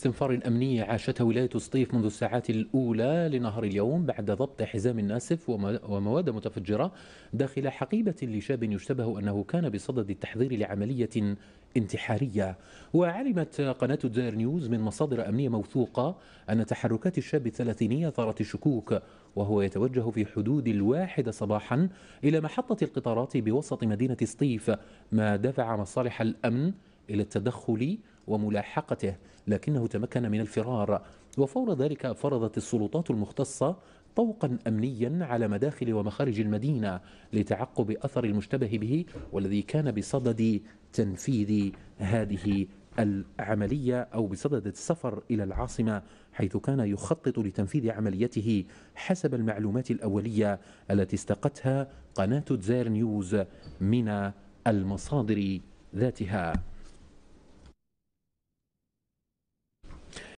استنفار أمني عاشته ولاية سطيف منذ الساعات الأولى لنهار اليوم بعد ضبط حزام ناسف ومواد متفجرة داخل حقيبة لشاب يشتبه أنه كان بصدد التحضير لعملية انتحارية وعلمت قناة دير نيوز من مصادر أمنية موثوقة أن تحركات الشاب الثلاثينية أثارت الشكوك وهو يتوجه في حدود الواحدة صباحا إلى محطة القطارات بوسط مدينة سطيف ما دفع مصالح الأمن إلى التدخل وملاحقته لكنه تمكن من الفرار وفور ذلك فرضت السلطات المختصة طوقا أمنيا على مداخل ومخارج المدينة لتعقب أثر المشتبه به والذي كان بصدد تنفيذ هذه العملية أو بصدد السفر إلى العاصمة حيث كان يخطط لتنفيذ عمليته حسب المعلومات الأولية التي استقتها قناة زير نيوز من المصادر ذاتها